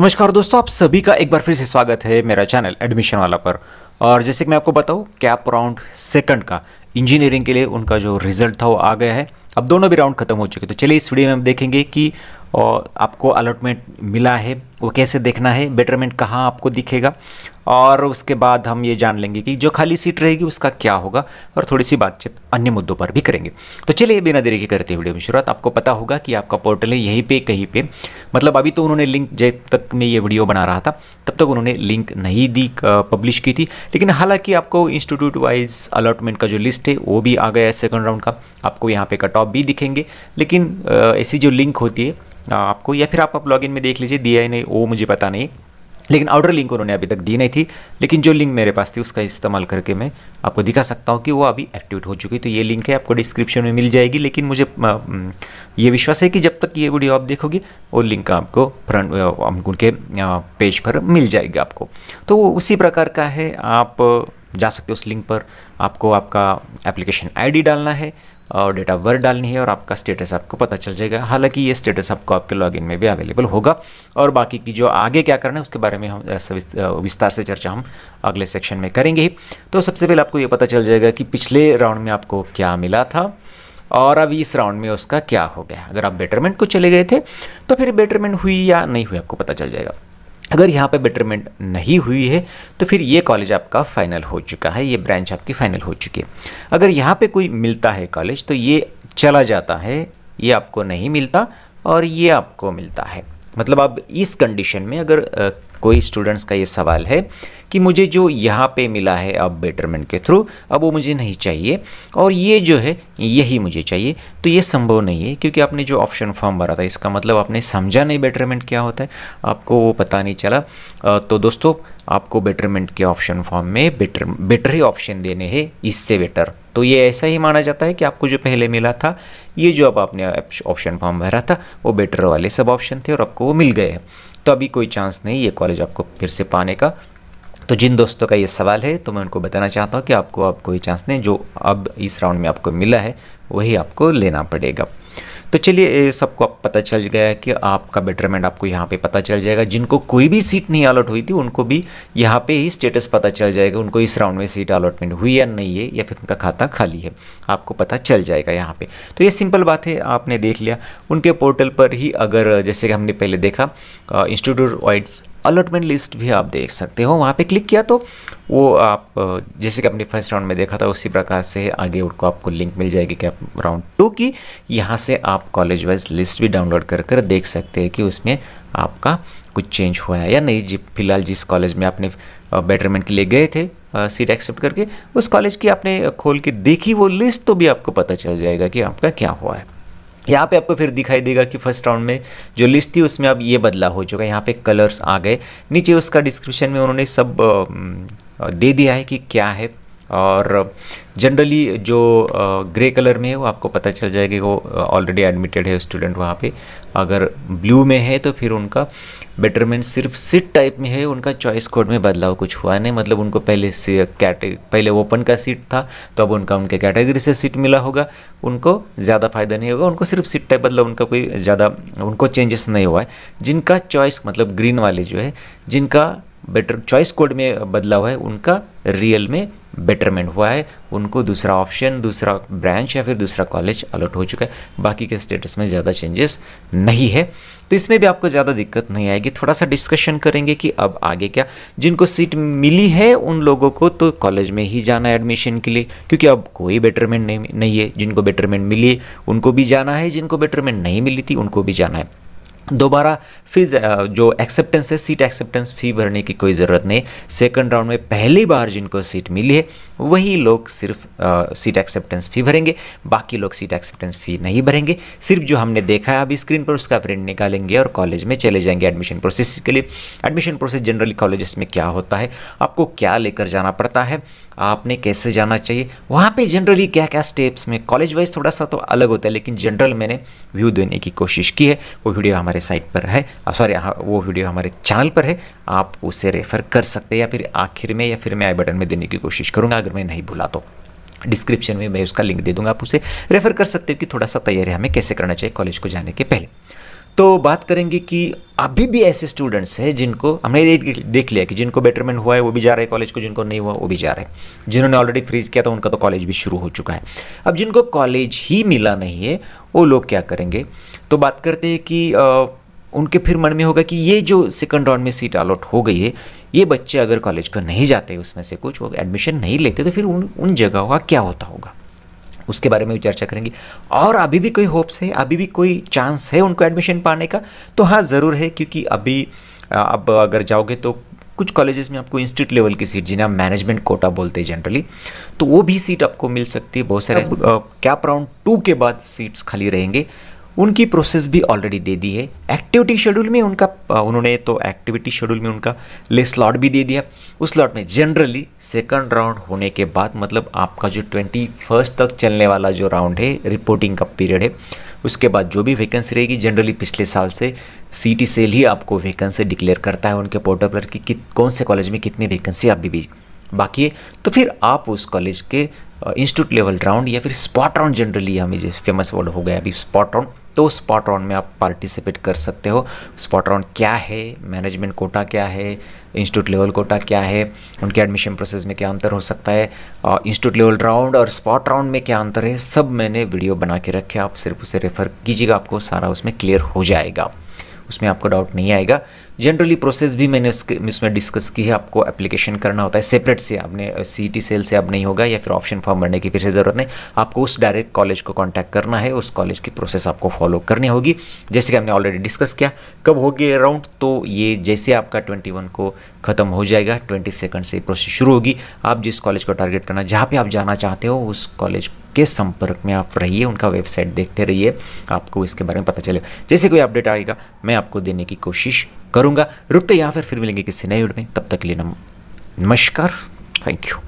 नमस्कार दोस्तों आप सभी का एक बार फिर से स्वागत है मेरा चैनल एडमिशन वाला पर और जैसे कि मैं आपको बताऊं कैप राउंड सेकंड का इंजीनियरिंग के लिए उनका जो रिजल्ट था वो आ गया है अब दोनों भी राउंड खत्म हो चुके तो चलिए इस वीडियो में हम देखेंगे कि आपको अलॉटमेंट मिला है वो कैसे देखना है बेटरमेंट कहाँ आपको दिखेगा और उसके बाद हम ये जान लेंगे कि जो खाली सीट रहेगी उसका क्या होगा और थोड़ी सी बातचीत अन्य मुद्दों पर भी करेंगे तो चलिए बिना देरी के करते वीडियो में शुरुआत आपको पता होगा कि आपका पोर्टल है यहीं पे कहीं पे मतलब अभी तो उन्होंने लिंक जब तक मैं ये वीडियो बना रहा था तब तक उन्होंने लिंक नहीं दी पब्लिश की थी लेकिन हालांकि आपको इंस्टीट्यूट वाइज अलॉटमेंट का जो लिस्ट है वो भी आ गया है सेकंड राउंड का आपको यहाँ पे कट ऑफ भी दिखेंगे लेकिन ऐसी जो लिंक होती है आपको या फिर आप, लॉग इन में देख लीजिए दिया है नहीं वो मुझे पता नहीं लेकिन आउटर लिंक उन्होंने अभी तक दी नहीं थी लेकिन जो लिंक मेरे पास थी उसका इस्तेमाल करके मैं आपको दिखा सकता हूँ कि वो अभी एक्टिवेट हो चुकी तो ये लिंक है आपको डिस्क्रिप्शन में मिल जाएगी लेकिन मुझे ये विश्वास है कि जब तक ये वीडियो आप देखोगे वो लिंक आपको फ्रंट उनके पेज पर मिल जाएगी आपको तो उसी प्रकार का है आप जा सकते हो उस लिंक पर आपको आपका एप्लीकेशन आईडी डालना है और डेट ऑफ बर्थ डालनी है और आपका स्टेटस आपको पता चल जाएगा हालांकि ये स्टेटस आपको आपके लॉगिन में भी अवेलेबल होगा और बाकी की जो आगे क्या करना है उसके बारे में हम विस्तार से चर्चा हम अगले सेक्शन में करेंगे ही तो सबसे पहले आपको ये पता चल जाएगा कि पिछले राउंड में आपको क्या मिला था और अब इस राउंड में उसका क्या हो गया अगर आप बेटरमेंट को चले गए थे तो फिर बेटरमेंट हुई या नहीं हुई आपको पता चल जाएगा अगर यहाँ पे बेटरमेंट नहीं हुई है तो फिर ये कॉलेज आपका फाइनल हो चुका है ये ब्रांच आपकी फाइनल हो चुकी है अगर यहाँ पे कोई मिलता है कॉलेज तो ये चला जाता है ये आपको नहीं मिलता और ये आपको मिलता है मतलब अब इस कंडीशन में अगर कोई स्टूडेंट्स का ये सवाल है कि मुझे जो यहाँ पे मिला है अब बेटरमेंट के थ्रू अब वो मुझे नहीं चाहिए और ये जो है यही मुझे चाहिए तो ये संभव नहीं है क्योंकि आपने जो ऑप्शन फॉर्म भरा था इसका मतलब आपने समझा नहीं बेटरमेंट क्या होता है आपको वो पता नहीं चला तो दोस्तों आपको बेटरमेंट के ऑप्शन फॉर्म में बेटर बेटर ही ऑप्शन देने हैं इससे बेटर तो ये ऐसा ही माना जाता है कि आपको जो पहले मिला था ये जो अब आपने ऑप्शन फॉर्म भरा था वो बेटर वाले सब ऑप्शन थे और आपको वो मिल गए तो अभी कोई चांस नहीं ये कॉलेज आपको फिर से पाने का तो जिन दोस्तों का ये सवाल है तो मैं उनको बताना चाहता हूँ कि आपको अब कोई चांस नहीं जो अब इस राउंड में आपको मिला है वही आपको लेना पड़ेगा तो चलिए सबको पता चल गया कि आपका बेटरमेंट आपको यहाँ पे पता चल जाएगा जिनको कोई भी सीट नहीं अलॉट हुई थी उनको भी यहाँ पे ही स्टेटस पता चल जाएगा उनको इस राउंड में सीट अलॉटमेंट हुई या नहीं है या फिर उनका खाता खाली है आपको पता चल जाएगा यहाँ पर तो ये सिंपल बात है आपने देख लिया उनके पोर्टल पर ही अगर जैसे कि हमने पहले देखा इंस्टीट्यूट वाइड्स अलॉटमेंट लिस्ट भी आप देख सकते हो वहाँ पे क्लिक किया तो वो आप जैसे कि आपने फर्स्ट राउंड में देखा था उसी प्रकार से आगे उनको आपको लिंक मिल जाएगी कि राउंड टू की यहाँ से आप कॉलेज वाइज लिस्ट भी डाउनलोड कर कर देख सकते हैं कि उसमें आपका कुछ चेंज हुआ है या नहीं जी फिलहाल जिस कॉलेज में आपने बेटरमेंट के लिए गए थे सीट एक्सेप्ट करके उस कॉलेज की आपने खोल के देखी वो लिस्ट तो भी आपको पता चल जाएगा कि आपका क्या हुआ है यहाँ पे आपको फिर दिखाई देगा कि फर्स्ट राउंड में जो लिस्ट थी उसमें अब ये बदलाव हो चुका है यहाँ पे कलर्स आ गए नीचे उसका डिस्क्रिप्शन में उन्होंने सब दे दिया है कि क्या है और जनरली जो ग्रे कलर में है वो आपको पता चल जाएगा वो ऑलरेडी एडमिटेड है स्टूडेंट वहाँ पे अगर ब्लू में है तो फिर उनका बेटरमेंट सिर्फ सिट टाइप में है उनका चॉइस कोड में बदलाव कुछ हुआ नहीं मतलब उनको पहले से कैटे पहले ओपन का सीट था तो अब उनका उनके कैटेगरी से सीट मिला होगा उनको ज़्यादा फायदा नहीं होगा उनको सिर्फ सीट टाइप मतलब उनका कोई ज़्यादा उनको चेंजेस नहीं हुआ है जिनका चॉइस मतलब ग्रीन वाले जो है जिनका बेटर चॉइस कोड में बदलाव है उनका रियल में बेटरमेंट हुआ है उनको दूसरा ऑप्शन दूसरा ब्रांच या फिर दूसरा कॉलेज अलॉट हो चुका है बाकी के स्टेटस में ज़्यादा चेंजेस नहीं है तो इसमें भी आपको ज़्यादा दिक्कत नहीं आएगी थोड़ा सा डिस्कशन करेंगे कि अब आगे क्या जिनको सीट मिली है उन लोगों को तो कॉलेज में ही जाना है एडमिशन के लिए क्योंकि अब कोई बेटरमेंट नहीं नहीं है जिनको बेटरमेंट मिली उनको भी जाना है जिनको बेटरमेंट नहीं मिली थी उनको भी जाना है दोबारा फिर जो एक्सेप्टेंस है सीट एक्सेप्टेंस फ़ी भरने की कोई ज़रूरत नहीं सेकंड राउंड में पहली बार जिनको सीट मिली है वही लोग सिर्फ आ, सीट एक्सेप्टेंस फ़ी भरेंगे बाकी लोग सीट एक्सेप्टेंस फ़ी नहीं भरेंगे सिर्फ जो हमने देखा है अभी स्क्रीन पर उसका प्रिंट निकालेंगे और कॉलेज में चले जाएंगे एडमिशन प्रोसेस के लिए एडमिशन प्रोसेस जनरली कॉलेज़ में क्या होता है आपको क्या लेकर जाना पड़ता है आपने कैसे जाना चाहिए वहाँ पे जनरली क्या क्या स्टेप्स में कॉलेज वाइज थोड़ा सा तो अलग होता है लेकिन जनरल मैंने व्यू देने की कोशिश की है वो वीडियो हमारे साइट पर है सॉरी हाँ, वो वीडियो हमारे चैनल पर है आप उसे रेफ़र कर सकते हैं या फिर आखिर में या फिर मैं आई बटन में देने की कोशिश करूँगा अगर मैं नहीं भूला तो डिस्क्रिप्शन में मैं उसका लिंक दे दूंगा आप उसे रेफ़र कर सकते हो कि थोड़ा सा तैयारी हमें कैसे करना चाहिए कॉलेज को जाने के पहले तो बात करेंगे कि अभी भी ऐसे स्टूडेंट्स हैं जिनको हमने देख लिया कि जिनको बेटरमेंट हुआ है वो भी जा रहे हैं कॉलेज को जिनको नहीं हुआ वो भी जा रहे हैं जिन्होंने ऑलरेडी फ्रीज किया था उनका तो कॉलेज भी शुरू हो चुका है अब जिनको कॉलेज ही मिला नहीं है वो लोग क्या करेंगे तो बात करते हैं कि आ, उनके फिर मन में होगा कि ये जो सेकंड राउंड में सीट अलॉट हो गई है ये बच्चे अगर कॉलेज को नहीं जाते उसमें से कुछ वो एडमिशन नहीं लेते तो फिर उन उन जगह का क्या होता होगा उसके बारे में भी चर्चा करेंगे और अभी भी कोई होप्स है अभी भी कोई चांस है उनको एडमिशन पाने का तो हाँ ज़रूर है क्योंकि अभी अब अगर जाओगे तो कुछ कॉलेजेस में आपको इंस्टीट्यूट लेवल की सीट जिन्हें मैनेजमेंट कोटा बोलते हैं जनरली तो वो भी सीट आपको मिल सकती है बहुत सारे कैप राउंड टू के बाद सीट्स खाली रहेंगे उनकी प्रोसेस भी ऑलरेडी दे दी है एक्टिविटी शेड्यूल में उनका उन्होंने तो एक्टिविटी शेड्यूल में उनका ले स्लॉट भी दे दिया उस स्लॉट में जनरली सेकंड राउंड होने के बाद मतलब आपका जो ट्वेंटी फर्स्ट तक चलने वाला जो राउंड है रिपोर्टिंग का पीरियड है उसके बाद जो भी वैकेंसी रहेगी जनरली पिछले साल से सी सेल ही आपको वैकेंसी डिक्लेयर करता है उनके पोर्टल पर कि कौन से कॉलेज में कितनी वैकेंसी अभी भी बाकी है तो फिर आप उस कॉलेज के इंस्टीट्यूट लेवल राउंड या फिर स्पॉट राउंड जनरली हमें जो फेमस वर्ड हो गया अभी स्पॉट राउंड तो स्पॉट राउंड में आप पार्टिसिपेट कर सकते हो स्पॉट राउंड क्या है मैनेजमेंट कोटा क्या है इंस्टीट्यूट लेवल कोटा क्या है उनके एडमिशन प्रोसेस में क्या अंतर हो सकता है इंस्टीट्यूट लेवल राउंड और स्पॉट राउंड में क्या अंतर है सब मैंने वीडियो बना के रखे आप सिर्फ उसे रेफ़र कीजिएगा आपको सारा उसमें क्लियर हो जाएगा उसमें आपको डाउट नहीं आएगा जनरली प्रोसेस भी मैंने उसके उसमें डिस्कस की है आपको एप्लीकेशन करना होता है सेपरेट से आपने सी टी सेल से अब नहीं होगा या फिर ऑप्शन फॉर्म भरने की फिर से ज़रूरत नहीं आपको उस डायरेक्ट कॉलेज को कॉन्टैक्ट करना है उस कॉलेज की प्रोसेस आपको फॉलो करनी होगी जैसे कि हमने ऑलरेडी डिस्कस किया कब होगी अराउंड तो ये जैसे आपका ट्वेंटी वन को ख़त्म हो जाएगा ट्वेंटी सेकेंड से प्रोसेस शुरू होगी आप जिस कॉलेज को टारगेट करना जहाँ पर आप जाना चाहते हो उस कॉलेज के संपर्क में आप रहिए उनका वेबसाइट देखते रहिए आपको इसके बारे में पता चलेगा जैसे कोई अपडेट आएगा मैं आपको देने की कोशिश करूँगा रुकते यहाँ फिर फिर मिलेंगे किसी नए वीडियो में तब तक के लिए नमस्कार थैंक यू